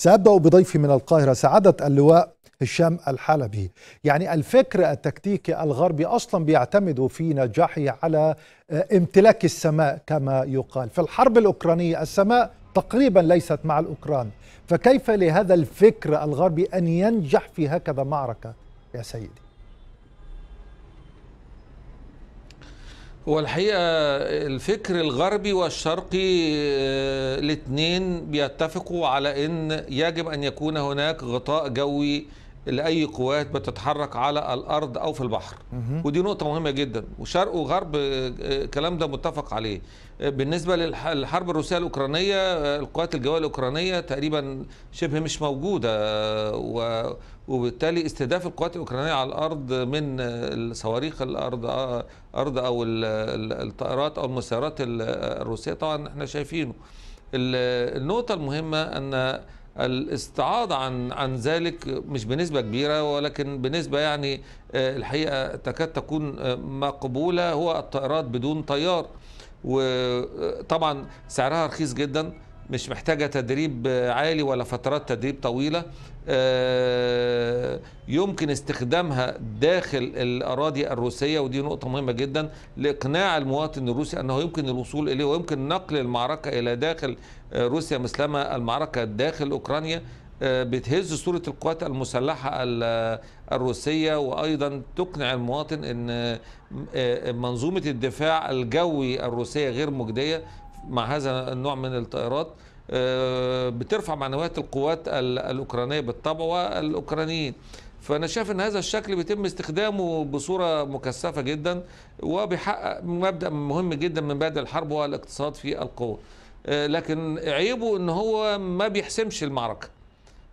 سأبدأ بضيفي من القاهرة سعادة اللواء هشام الحلبي يعني الفكر التكتيكي الغربي أصلا بيعتمد في نجاحه على آه، امتلاك السماء كما يقال في الحرب الأوكرانية السماء تقريبا ليست مع الأوكران فكيف لهذا الفكر الغربي أن ينجح في هكذا معركة يا سيدي هو الحقيقة الفكر الغربي والشرقي آه، الاثنين بيتفقوا على أن يجب أن يكون هناك غطاء جوي لاي قوات بتتحرك على الارض او في البحر ودي نقطه مهمه جدا وشرق وغرب آه، آه، الكلام ده متفق عليه آه، بالنسبه للحرب الروسيه الاوكرانيه القوات الجويه الاوكرانيه تقريبا شبه مش موجوده وبالتالي استهداف القوات الاوكرانيه على الارض من صواريخ الارض ارض او الطائرات او المسيرات الروسيه طبعا احنا شايفينه النقطه المهمه ان الاستعاض عن عن ذلك مش بنسبه كبيره ولكن بنسبه يعني آه، الحقيقه تكاد تكون آه، مقبوله هو الطائرات بدون طيار وطبعا آه، سعرها رخيص جدا مش محتاجه تدريب عالي ولا فترات تدريب طويله آه، يمكن استخدامها داخل الاراضي الروسيه ودي نقطه مهمه جدا لاقناع المواطن الروسي انه يمكن الوصول اليه ويمكن نقل المعركه الى داخل آه، روسيا مثلما المعركه داخل اوكرانيا آه، بتهز صورة القوات المسلحة الروسية وأيضا تقنع المواطن أن منظومة الدفاع الجوي الروسية غير مجدية مع هذا النوع من الطائرات آه، بترفع معنويات القوات الأوكرانية بالطبع والأوكرانيين فأنا شايف أن هذا الشكل بيتم استخدامه بصورة مكثفة جدا وبيحقق مبدأ مهم جدا من بعد الحرب هو الاقتصاد في القوة آه، لكن عيبه أن هو ما بيحسمش المعركة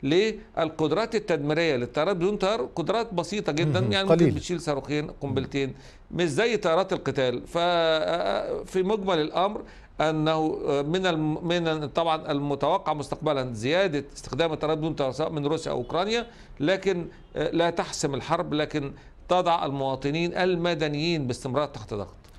ليه؟ القدرات التدميريه للطيارات بدون طيار قدرات بسيطه جدا يعني قليل. ممكن بتشيل صاروخين قنبلتين مش زي طيارات القتال ففي آه، مجمل الامر انه آه، من من طبعا المتوقع مستقبلا زياده استخدام الطيارات بدون طيار من روسيا او اوكرانيا لكن آه، لا تحسم الحرب لكن تضع المواطنين المدنيين باستمرار تحت ضغط